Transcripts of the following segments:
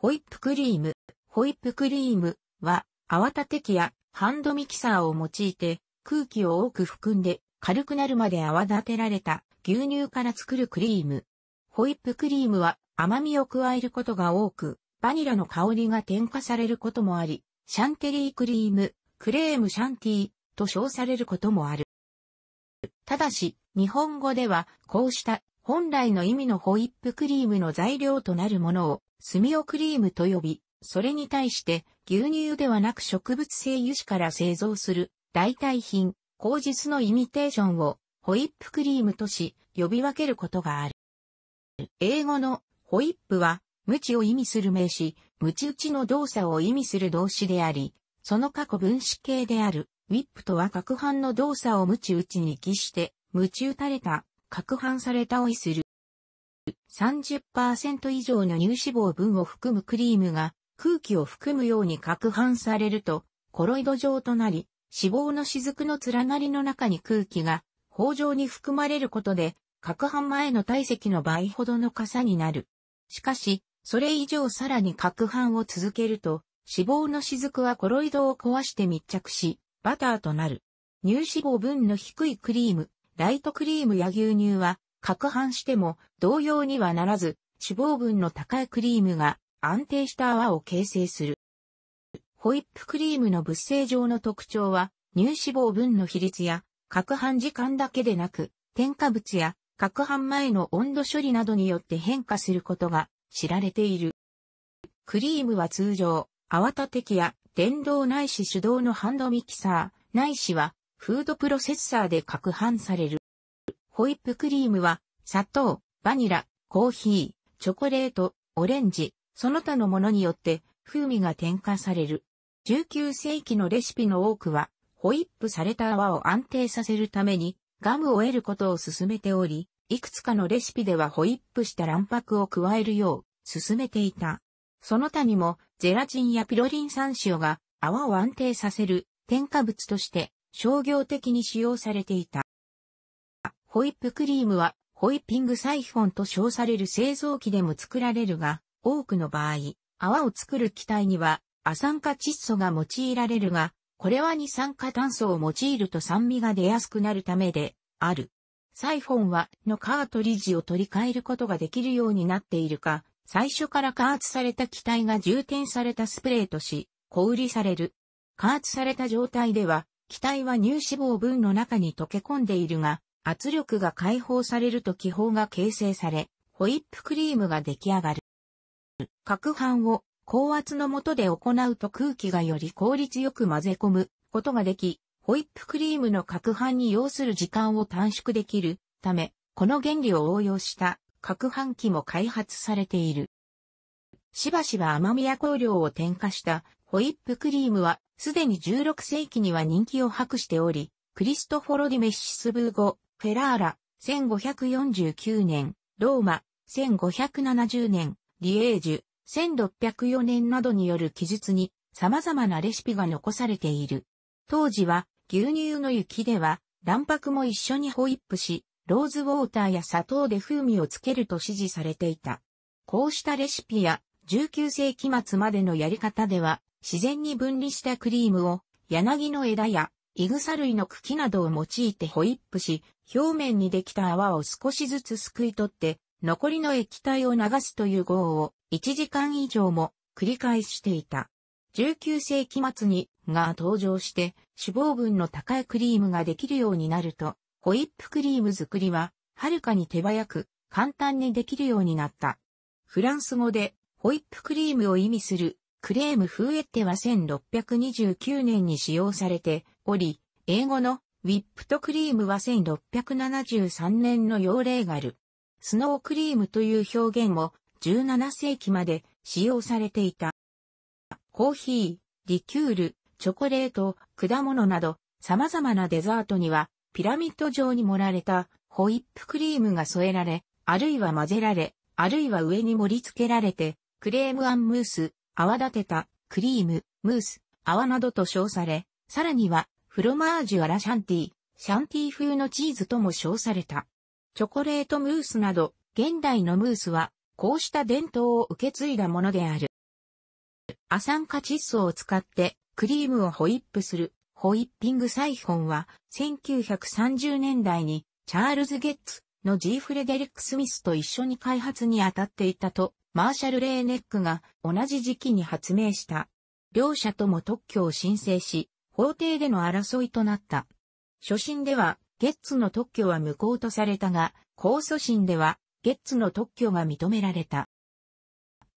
ホイップクリーム。ホイップクリームは泡立て器やハンドミキサーを用いて空気を多く含んで軽くなるまで泡立てられた牛乳から作るクリーム。ホイップクリームは甘みを加えることが多く、バニラの香りが添加されることもあり、シャンテリークリーム、クレームシャンティーと称されることもある。ただし、日本語ではこうした本来の意味のホイップクリームの材料となるものを、スミオクリームと呼び、それに対して牛乳ではなく植物性油脂から製造する代替品、口実のイミテーションをホイップクリームとし呼び分けることがある。英語のホイップは、無知を意味する名詞、無知打ちの動作を意味する動詞であり、その過去分子形である、ウィップとは各半の動作を無知打ちに帰して、無知打たれた攪拌されたオイする。30%以上の乳脂肪分を含むクリームが空気を含むように攪拌されるとコロイド状となり、脂肪の雫の連なりの中に空気が包状に含まれることで、攪拌前の体積の倍ほどの傘になる。しかし、それ以上さらに攪拌を続けると、脂肪の雫はコロイドを壊して密着し、バターとなる。乳脂肪分の低いクリーム、ライトクリームや牛乳は、攪拌しても同様にはならず、脂肪分の高いクリームが安定した泡を形成する。ホイップクリームの物性上の特徴は、乳脂肪分の比率や、攪拌時間だけでなく、添加物や、攪拌前の温度処理などによって変化することが知られている。クリームは通常、泡立て器や電動ないし手動のハンドミキサー、ないしはフードプロセッサーで攪拌される。ホイップクリームは、砂糖、バニラ、コーヒー、チョコレート、オレンジ、その他のものによって風味が添加される。19世紀のレシピの多くは、ホイップされた泡を安定させるために、ガムを得ることを進めており、いくつかのレシピではホイップした卵白を加えるよう、進めていた。その他にも、ゼラチンやピロリン酸塩が泡を安定させる添加物として商業的に使用されていた。ホイップクリームは、ホイッピングサイフォンと称される製造機でも作られるが、多くの場合、泡を作る機体には、亜酸化窒素が用いられるが、これは二酸化炭素を用いると酸味が出やすくなるためで、ある。サイフォンは、のカートリッジを取り替えることができるようになっているか、最初から加圧された機体が充填されたスプレーとし、小売りされる。加圧された状態では、気体は乳脂肪分の中に溶け込んでいるが、圧力が解放されると気泡が形成され、ホイップクリームが出来上がる。攪拌を高圧の下で行うと空気がより効率よく混ぜ込むことができ、ホイップクリームの攪拌に要する時間を短縮できるため、この原理を応用した攪拌機も開発されている。しばしば甘みや香料を添加したホイップクリームはすでに16世紀には人気を博しており、クリストフォロディメッシスブーゴ、フェラーラ、1549年、ローマ、1570年、リエージュ、1604年などによる記述に様々なレシピが残されている。当時は牛乳の雪では卵白も一緒にホイップし、ローズウォーターや砂糖で風味をつけると指示されていた。こうしたレシピや19世紀末までのやり方では自然に分離したクリームを、柳の枝や、イグサ類の茎などを用いてホイップし、表面にできた泡を少しずつすくい取って、残りの液体を流すという号を1時間以上も繰り返していた。19世紀末にが登場して脂肪分の高いクリームができるようになると、ホイップクリーム作りははるかに手早く簡単にできるようになった。フランス語でホイップクリームを意味するクレームフーエッテは1629年に使用されており、英語のウィップとクリームは1673年の用例がある。スノークリームという表現も17世紀まで使用されていた。コーヒー、リキュール、チョコレート、果物など様々なデザートにはピラミッド状に盛られたホイップクリームが添えられ、あるいは混ぜられ、あるいは上に盛り付けられて、クレームアンムース、泡立てた、クリーム、ムース、泡などと称され、さらには、フロマージュアラシャンティ、シャンティ風のチーズとも称された。チョコレートムースなど、現代のムースは、こうした伝統を受け継いだものである。アサンカ窒素を使って、クリームをホイップする、ホイッピングサイフォンは、1930年代に、チャールズ・ゲッツの G. フレデリック・スミスと一緒に開発に当たっていたとマーシャル・レーネックが同じ時期に発明した。両者とも特許を申請し、法廷での争いとなった。初心では、ゲッツの特許は無効とされたが、控訴審では、ゲッツの特許が認められた。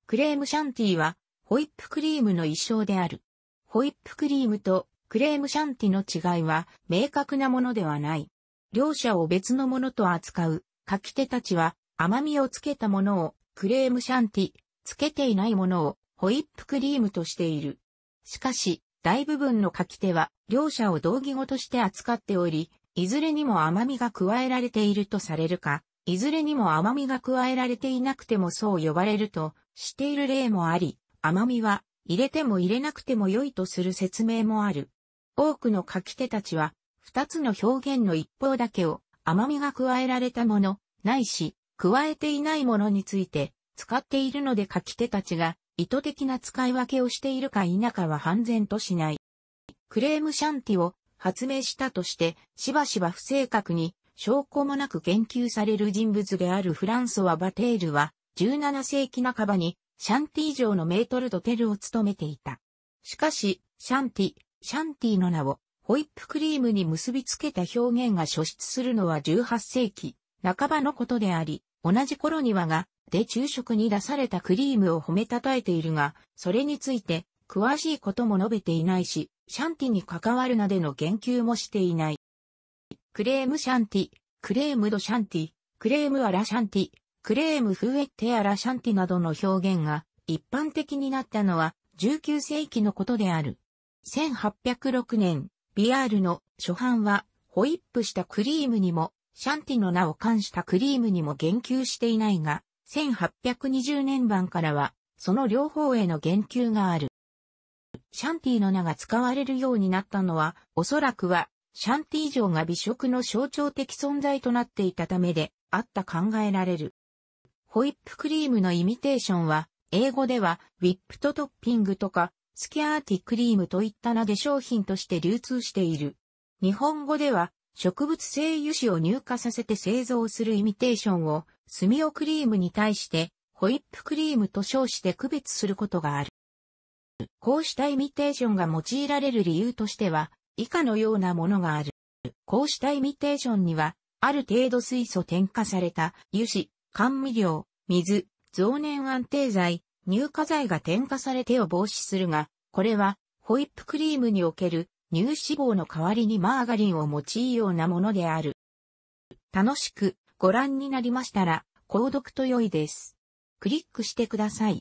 クレームシャンティは、ホイップクリームの一生である。ホイップクリームとクレームシャンティの違いは明確なものではない。両者を別のものと扱う書き手たちは甘みをつけたものをクレームシャンティ、つけていないものをホイップクリームとしている。しかし、大部分の書き手は両者を同義語として扱っており、いずれにも甘みが加えられているとされるか、いずれにも甘みが加えられていなくてもそう呼ばれるとしている例もあり、甘みは入れても入れなくても良いとする説明もある。多くの書き手たちは、二つの表現の一方だけを甘みが加えられたもの、ないし、加えていないものについて、使っているので書き手たちが意図的な使い分けをしているか否かは判然としない。クレームシャンティを発明したとして、しばしば不正確に証拠もなく研究される人物であるフランソワ・バテールは、17世紀半ばにシャンティ城のメートルドテルを務めていた。しかし、シャンティ、シャンティの名をホイップクリームに結びつけた表現が初出するのは18世紀半ばのことであり、同じ頃にはが、で昼食に出されたクリームを褒めたたえているが、それについて、詳しいことも述べていないし、シャンティに関わるなでの言及もしていない。クレームシャンティ、クレームドシャンティ、クレームアラシャンティ、クレームフエッテアラシャンティなどの表現が一般的になったのは19世紀のことである。1806年、ビアールの初版はホイップしたクリームにもシャンティの名を冠したクリームにも言及していないが、1820年版からは、その両方への言及がある。シャンティの名が使われるようになったのは、おそらくは、シャンティ城が美食の象徴的存在となっていたためで、あった考えられる。ホイップクリームのイミテーションは、英語では、ウィップとトッピングとか、スキャーティクリームといった名で商品として流通している。日本語では、植物性油脂を乳化させて製造するイミテーションを、スミオクリームに対して、ホイップクリームと称して区別することがある。こうしたイミテーションが用いられる理由としては、以下のようなものがある。こうしたイミテーションには、ある程度水素添加された油脂、甘味料、水、増粘安定剤、乳化剤が添加されてを防止するが、これはホイップクリームにおける乳脂肪の代わりにマーガリンを用いようなものである。楽しくご覧になりましたら、購読と良いです。クリックしてください。